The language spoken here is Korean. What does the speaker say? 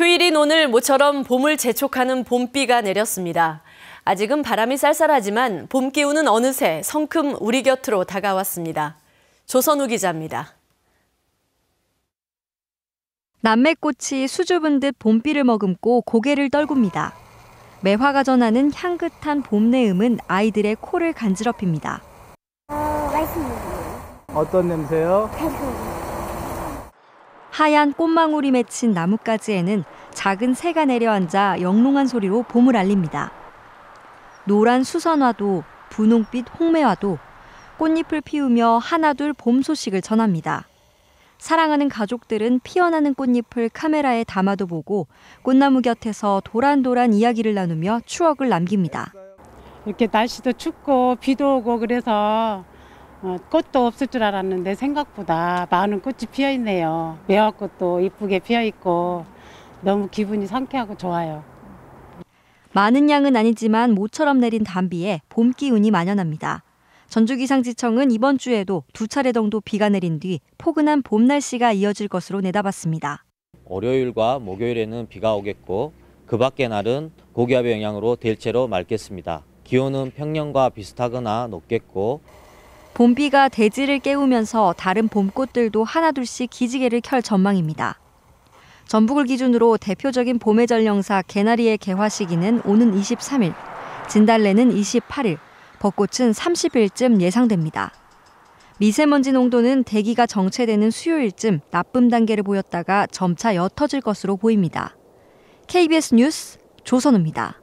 휴일인 오늘 모처럼 봄을 재촉하는 봄비가 내렸습니다. 아직은 바람이 쌀쌀하지만 봄 기운은 어느새 성큼 우리 곁으로 다가왔습니다. 조선우 기자입니다. 남매꽃이 수줍은 듯 봄비를 머금고 고개를 떨굽니다. 매화가 전하는 향긋한 봄내음은 아이들의 코를 간지럽힙니다. 어, 맛있는 어떤 냄새요? 달콤. 하얀 꽃망울이 맺힌 나뭇가지에는 작은 새가 내려앉아 영롱한 소리로 봄을 알립니다. 노란 수선화도 분홍빛 홍매화도 꽃잎을 피우며 하나둘 봄 소식을 전합니다. 사랑하는 가족들은 피어나는 꽃잎을 카메라에 담아도 보고 꽃나무 곁에서 도란도란 이야기를 나누며 추억을 남깁니다. 이렇게 날씨도 춥고 비도 오고 그래서 어, 꽃도 없을 줄 알았는데 생각보다 많은 꽃이 피어 있네요. 매화꽃도 이쁘게 피어 있고 너무 기분이 상쾌하고 좋아요. 많은 양은 아니지만 모처럼 내린 단비에 봄 기운이 만연합니다. 전주기상지청은 이번 주에도 두 차례 정도 비가 내린 뒤 포근한 봄 날씨가 이어질 것으로 내다봤습니다. 월요일과 목요일에는 비가 오겠고 그 밖의 날은 고기압의 영향으로 대체로 맑겠습니다. 기온은 평년과 비슷하거나 높겠고 봄비가 대지를 깨우면서 다른 봄꽃들도 하나둘씩 기지개를 켤 전망입니다. 전북을 기준으로 대표적인 봄의 전령사 개나리의 개화 시기는 오는 23일, 진달래는 28일, 벚꽃은 30일쯤 예상됩니다. 미세먼지 농도는 대기가 정체되는 수요일쯤 나쁨 단계를 보였다가 점차 옅어질 것으로 보입니다. KBS 뉴스 조선우입니다.